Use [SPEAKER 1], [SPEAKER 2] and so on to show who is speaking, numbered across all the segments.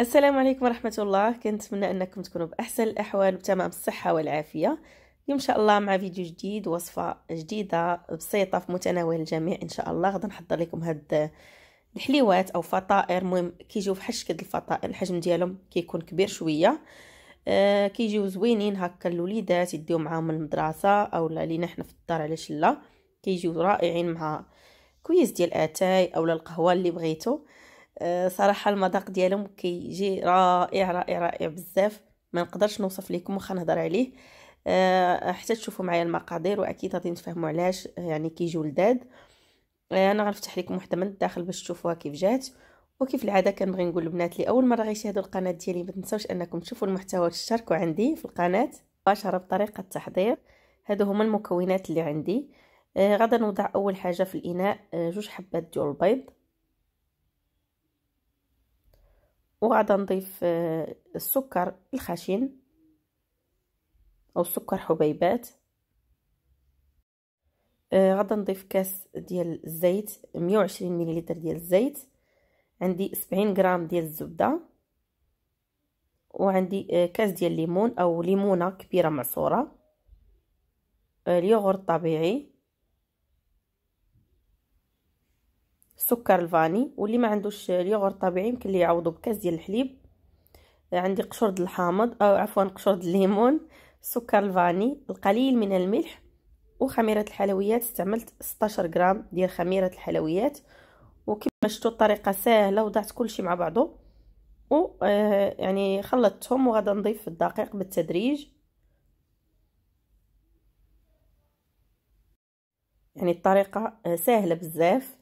[SPEAKER 1] السلام عليكم ورحمة الله كنتمنى أنكم تكونوا بأحسن الأحوال وتمام الصحة والعافية اليوم إن شاء الله مع فيديو جديد وصفة جديدة بسيطة في متناول الجميع إن شاء الله غدا نحضر لكم هاد الحليوات أو فطائر مهم كيجيو فحال شكل الفطائر الحجم ديالهم كيكون كبير شوية آه، كيجيو زوينين هكا الوليدات يديو معاهم المدرسة أو لينا حنا في الدار على شلة كيجيو رائعين مع كويس ديال اتاي اولا القهوه اللي بغيتو آه، صراحه المذاق ديالهم كيجي رائع رائع رائع بزاف ما نقدرش نوصف لكم واخا نهضر عليه آه، حتى تشوفوا معايا المقادير واكيد غادي تفهموا علاش يعني كيجيو لذاد آه، انا غنفتح لكم وحده من الداخل باش تشوفوها كيف جات وكيف العاده كنبغي نقول البنات اللي اول مره غيشاهدوا القناه ديالي ما تنساوش انكم تشوفوا المحتوى وتشتركوا عندي في القناه مباشره بطريقه التحضير هادو هما المكونات اللي عندي غادي نوضع اول حاجه في الاناء جوج حبات ديال البيض وغادا نضيف آه، السكر الخشن او سكر حبيبات آه، غادا نضيف كاس ديال الزيت 120 مليلتر ديال الزيت عندي 70 غرام ديال الزبده وعندي آه، كاس ديال الليمون او ليمونه كبيره معصوره اليوغورت طبيعي سكر الفاني واللي ما عندوش اليوغورت طبيعي يمكن ليه يعوضو بكاس ديال الحليب عندي قشور الحامض او عفوا قشور الليمون سكر الفاني القليل من الملح وخميره الحلويات استعملت 16 غرام ديال خميره الحلويات وكما شفتوا الطريقه سهله وضعت كلشي مع بعضه و آه، يعني خلطتهم وغدا نضيف الدقيق بالتدريج يعني الطريقه آه، سهله بزاف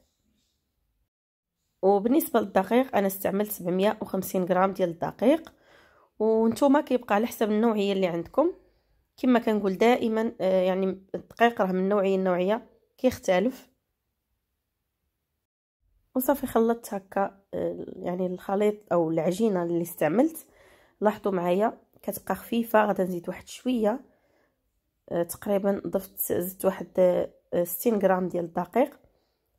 [SPEAKER 1] وبالنسبه للدقيق انا استعملت 750 غرام ديال الدقيق وانتوما كيبقى على حسب النوعيه اللي عندكم كما كنقول دائما آه، يعني الدقيق راه من نوعيه لنوعيه كيختلف وصافي خلطت هكا آه، يعني الخليط او العجينه اللي استعملت لاحظوا معايا كتبقى خفيفه غدا نزيد واحد شويه آه، تقريبا ضفت زدت واحد 60 غرام ديال الدقيق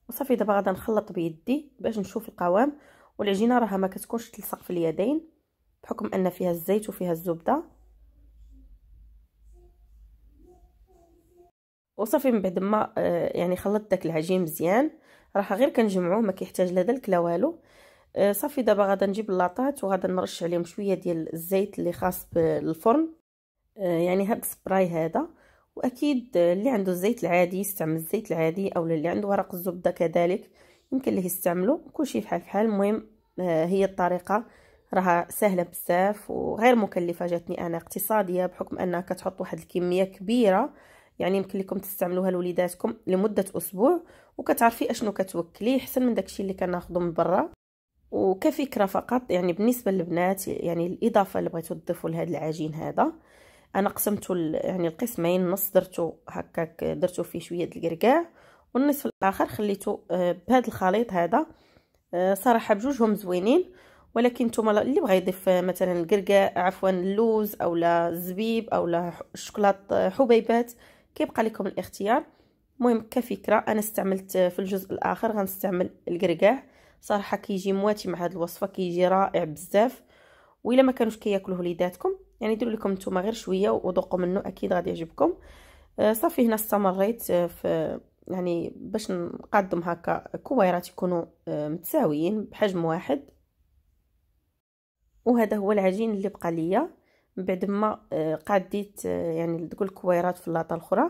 [SPEAKER 1] وصافي دابا غادا نخلط بيدي باش نشوف القوام والعجينه راها ما كتكونش تلصق في اليدين بحكم ان فيها الزيت وفيها الزبده وصافي من بعد ما آه، يعني خلطت داك العجين مزيان راح غير كنجمعوه ما كيحتاج لا دلك لا والو آه، صافي دابا غادا نجيب اللاطات وغادي نرش عليهم شويه ديال الزيت اللي خاص بالفرن آه، يعني هاد السبراي هذا واكيد اللي عنده الزيت العادي يستعمل الزيت العادي او اللي عنده ورق الزبده كذلك يمكن ليه يستعملو كلشي فحال فحال المهم آه، هي الطريقه راها سهله بزاف وغير مكلفه جاتني انا اقتصاديه بحكم انها كتحط واحد الكميه كبيره يعني يمكن لكم تستعملوها لوليداتكم لمده اسبوع وكتعرفي اشنو كتوكلي احسن من داكشي اللي كناخذو من برا وكفكره فقط يعني بالنسبه للبنات يعني الاضافه اللي بغيتو تضيفوا لهذا العجين هذا انا قسمته يعني القسمين نص درته هكاك درته فيه شويه د الكركاع والنصف الاخر خليته آه، بهذا الخليط هذا آه، صراحه بجوجهم زوينين ولكن نتوما اللي بغى يضيف آه، مثلا الكركاع عفوا اللوز اولا الزبيب اولا الشوكولات حبيبات كيبقى لكم الاختيار مهم كفكره انا استعملت في الجزء الاخر غنستعمل الكركاع صراحه كيجي مواتي مع هذه الوصفه كيجي رائع بزاف وإلا ما كانوش كياكلوه وليداتكم يعني ديروا لكم نتوما غير شويه وذوقوا منه اكيد غادي يعجبكم آه صافي هنا استمريت آه، في يعني باش نقدم هكا كويرات يكونوا آه، متساويين بحجم واحد وهذا هو العجين اللي بقى ليا بعد ما آه، قديت يعني دوك الكويرات في اللاطه الاخرى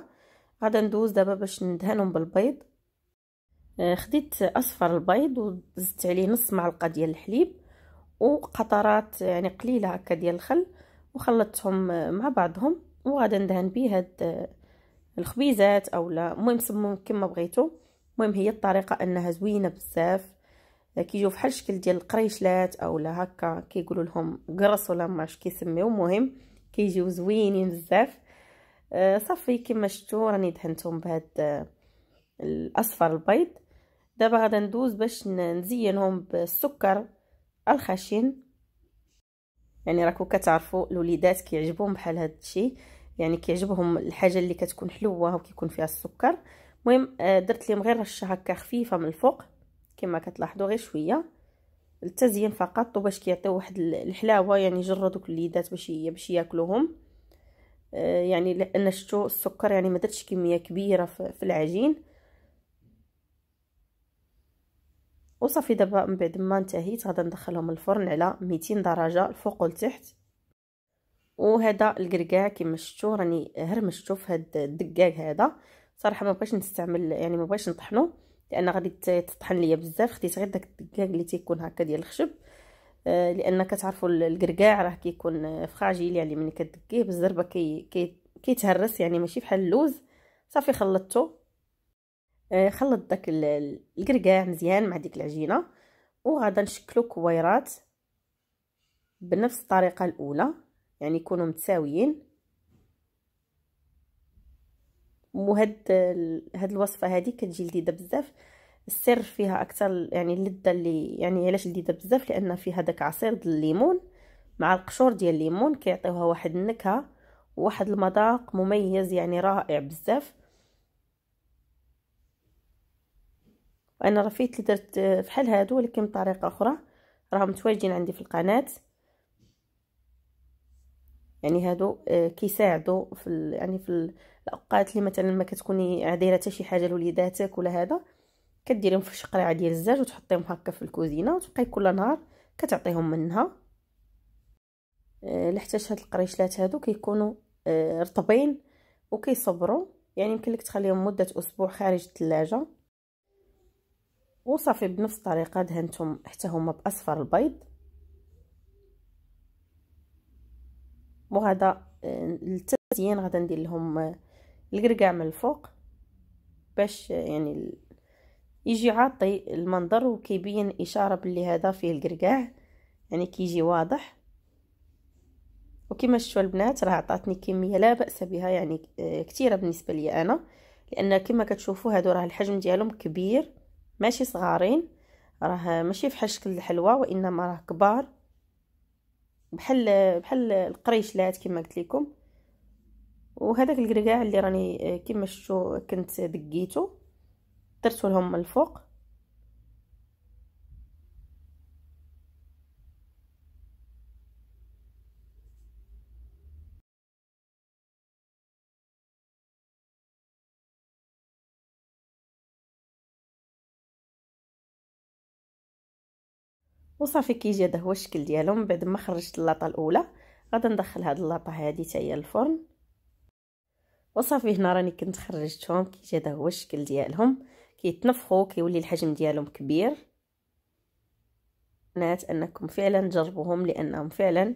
[SPEAKER 1] غادا ندوز دابا باش ندهنهم بالبيض خديت اصفر البيض وزدت عليه نص معلقه ديال الحليب وقطرات يعني قليله هكا ديال الخل وخلطتهم مع بعضهم وغادي ندهن به هاد آه، الخبيزات اولا المهم سموهم كما بغيتو المهم هي الطريقه انها زوينه بزاف آه، كيجيو فحال شكل ديال القريشلات اولا هكا كيقولوا لهم قرص ولا ماش كيسميو مهم كيجيو زوينين بزاف آه صافي كما شفتوا راني دهنتهم بهاد آه، الاصفر البيض دابا غادا ندوز باش نزينهم بالسكر الخشن يعني راكو كتعرفوا الوليدات كيعجبهم بحال هذا الشيء يعني كيعجبهم الحاجه اللي كتكون حلوه وكيكون فيها السكر المهم آه، درت لهم غير رشه هكا خفيفه من الفوق كما كتلاحظوا غير شويه التزيين فقط وباش كيعطيو واحد الحلاوه يعني جروا دوك الوليدات باش باش ياكلوهم آه، يعني لان شتو السكر يعني ما درتش كميه كبيره في العجين وصافي دابا من بعد ما انتهيت غادي ندخلهم الفرن على 200 درجه الفوق والتحت وهذا الكركاع كما شفتوا راني هرمشتو في هاد الدقاق هذا صراحه ما بغيتش نستعمل يعني ما بغيتش نطحنو لان غادي تطحن ليا بزاف خديت غير داك الدقاق اللي تيكون هكا ديال الخشب آه لان كتعرفوا الكركاع راه كيكون فراجيل يعني ملي كدقيه بالزربه كي كيتهرس كي يعني ماشي بحال اللوز صافي خلطته آه، خلط داك الكركاع مزيان مع ديك العجينه وغادا نشكلو كويرات بنفس الطريقه الاولى يعني يكونوا متساويين وهاد هاد الوصفه هذه كتجي لذيذه بزاف السر فيها اكثر يعني اللذه اللي يعني علاش لذيذه بزاف لان فيها داك عصير ديال الليمون مع القشور ديال الليمون كيعطيوها واحد النكهه وواحد المذاق مميز يعني رائع بزاف وانا رفيت اللي درت فحال هادو ولكن بطريقه اخرى راهم متواجدين عندي في القناه يعني هادو آه، كيساعدوا في يعني في الاوقات اللي مثلا ما كتكوني دايره حتى شي حاجه لوليداتك ولا هذا كديريهم في شقريعه ديال الزاج وتحطيهم هكا في الكوزينه وتبقاي كل نهار كتعطيهم منها آه، لحتاش هاد القريشلات هادو كيكونوا آه، رطبين وكيصبروا يعني يمكن لك تخليهم مده اسبوع خارج الثلاجه وصافي بنفس الطريقه دهنتهم حتى هما باصفر البيض وهذا آه، التزيين غادا ندير لهم آه، الكركاع من الفوق باش آه، يعني يجي عاطي المنظر وكيبين اشاره باللي هذا فيه الكركاع يعني كيجي واضح وكما شفتوا البنات راه عطاتني كميه لا باس بها يعني كثيره بالنسبه لي انا لان كما كتشوفوا هادو راه الحجم ديالهم كبير ماشي صغارين راه ماشي فحال شكل الحلوى وانما راه كبار بحال بحال القريشلات كما قلت لكم وهذاك الكركاع اللي راني آه، كما شفتوا كنت دقيته درتو لهم من الفوق وصافي كيجي هذا هو الشكل ديالهم بعد ما خرجت اللاطه الاولى غادي ندخل هاد اللاطه هادي حتى هي الفرن وصافي هنا راني كنت خرجتهم كيجي هذا هو الشكل ديالهم كيتنفخوا كيولي الحجم ديالهم كبير بنات انكم فعلا تجربوهم لانهم فعلا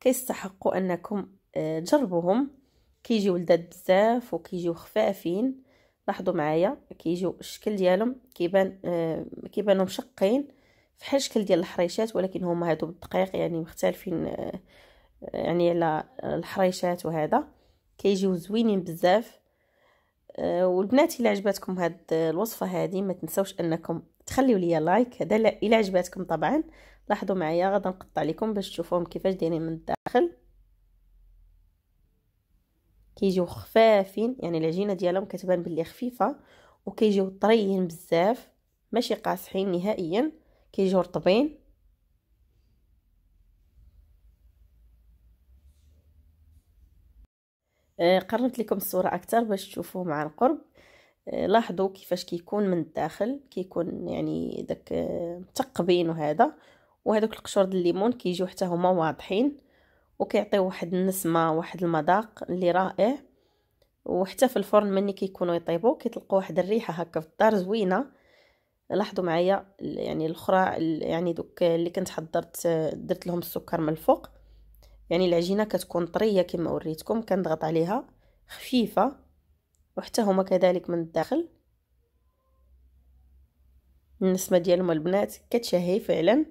[SPEAKER 1] كيستحقوا انكم تجربوهم آه، كيجيو لذاذ بزاف وكيجيو خفافين لاحظوا معايا كيجيو الشكل ديالهم كيبان آه، كيبانوا مشقين فحال شكل ديال الحريشات ولكن هما هادو بالدقيق يعني مختلفين آه، آه، يعني على الحريشات وهذا كيجيو زوينين بزاف آه، والبنات الا عجبتكم هاد الوصفه هذه ما تنسوش انكم تخليو ليا لايك هذا الا عجبتكم طبعا لاحظوا معايا غدا نقطع لكم باش تشوفوهم كيفاش دايرين من الداخل كيجيو خفافين يعني العجينه ديالهم كتبان بلي خفيفه وكيجيو طريين بزاف ماشي قاصحين نهائيا كيجيو رطبين آه، قربت لكم الصوره اكثر باش تشوفوه مع القرب آه، لاحظوا كيفاش كيكون من الداخل كيكون يعني داك آه، متقبين وهذا وهذوك القشور ديال الليمون كيجيو حتى هما واضحين وكيعطيو واحد النسمه واحد المذاق اللي رائع وحتى في الفرن ملي كيكونوا يطيبوا كيطلقوا واحد الريحه هكا في الدار زوينه لاحظوا معايا يعني الاخرى يعني دوك اللي كنت حضرت درت لهم السكر من الفوق يعني العجينه كتكون طريه كما وريتكم كنضغط عليها خفيفه وحتى هما كذلك من الداخل النسمه ديالهم البنات كتشهي فعلا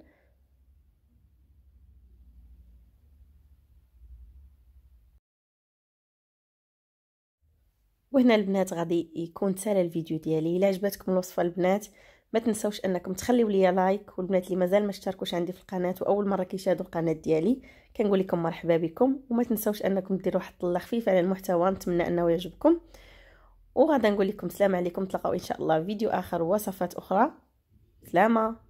[SPEAKER 1] وهنا البنات غادي يكون سال الفيديو ديالي الا عجبتكم الوصفه البنات ما تنسوش انكم تخليو ليا لايك والبنات اللي مازال ما اشتركوش عندي في القناه واول مره كيشاهدوا القناه ديالي كنقول لكم مرحبا بكم وما تنسوش انكم ديروا واحد الطله خفيف على المحتوى نتمنى انه يعجبكم وغادا نقول لكم سلام عليكم تلقاو ان شاء الله فيديو اخر وصفات اخرى سلامه